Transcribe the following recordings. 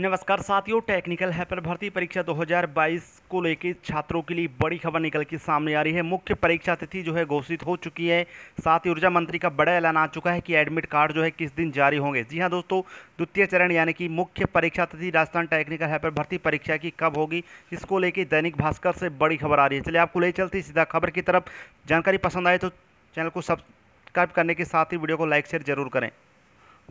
नमस्कार साथियों टेक्निकल हैपर भर्ती परीक्षा 2022 को लेकर छात्रों के लिए बड़ी खबर निकल के सामने आ रही है मुख्य परीक्षा तिथि जो है घोषित हो चुकी है साथ ही ऊर्जा मंत्री का बड़ा ऐलान आ चुका है कि एडमिट कार्ड जो है किस दिन जारी होंगे जी हां दोस्तों द्वितीय चरण यानी कि मुख्य परीक्षा तिथि राजस्थान टेक्निकल हैपर भर्ती परीक्षा की कब होगी इसको लेकर दैनिक भास्कर से बड़ी खबर आ रही है चलिए आपको ले चलती सीधा खबर की तरफ जानकारी पसंद आए तो चैनल को सब्सक्राइब करने के साथ ही वीडियो को लाइक शेयर जरूर करें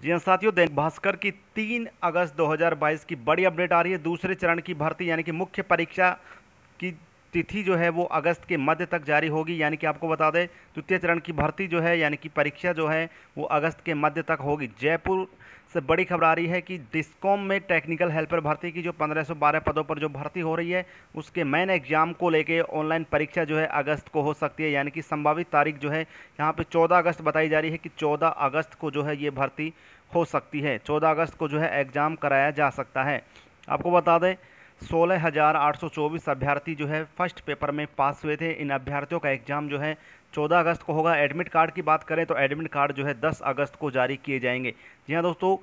जी हाँ साथियों दैनिक भास्कर की 3 अगस्त 2022 की बड़ी अपडेट आ रही है दूसरे चरण की भर्ती यानी कि मुख्य परीक्षा की तिथि जो है वो अगस्त के मध्य तक जारी होगी यानी कि आपको बता दें द्वितीय चरण की भर्ती जो है यानी कि परीक्षा जो है वो अगस्त के मध्य तक होगी जयपुर से बड़ी खबर आ रही है कि डिस्कॉम में टेक्निकल हेल्पर भर्ती की जो 1512 पदों पर जो भर्ती हो रही है उसके मेन एग्जाम को लेके ऑनलाइन परीक्षा जो है अगस्त को हो सकती है यानी कि संभावित तारीख जो है यहाँ पे 14 अगस्त बताई जा रही है कि 14 अगस्त को जो है ये भर्ती हो सकती है 14 अगस्त को जो है एग्ज़ाम कराया जा सकता है आपको बता दें सोलह हज़ार आठ सौ चौबीस अभ्यर्थी जो है फर्स्ट पेपर में पास हुए थे इन अभ्यर्थियों का एग्ज़ाम जो है चौदह अगस्त को होगा एडमिट कार्ड की बात करें तो एडमिट कार्ड जो है दस अगस्त को जारी किए जाएंगे जी हाँ दोस्तों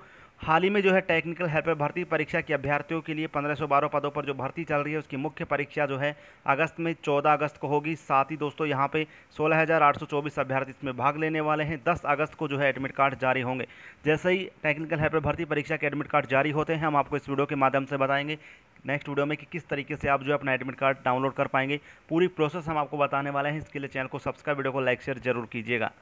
हाल ही में जो है टेक्निकल हेल्पर भर्ती परीक्षा के अभ्यर्थियों के लिए 1512 पदों पर जो भर्ती चल रही है उसकी मुख्य परीक्षा जो है अगस्त में 14 अगस्त को होगी साथ ही दोस्तों यहाँ पे 16,824 अभ्यर्थी इसमें भाग लेने वाले हैं 10 अगस्त को जो है एडमिट कार्ड जारी होंगे जैसे ही टेक्निकल हेल्पर भर्ती परीक्षा के एडमिट कार्ड जारी होते हैं हम आपको इस वीडियो के माध्यम से बताएंगे नेक्स्ट वीडियो में कि किस तरीके से आप जो अपना एडमिट कार्ड डाउनलोड कर पाएंगे पूरी प्रोसेस हम आपको बताने वाले हैं इसके लिए चैनल को सब्सक्राइब वीडियो को लाइक शेयर जरूर कीजिएगा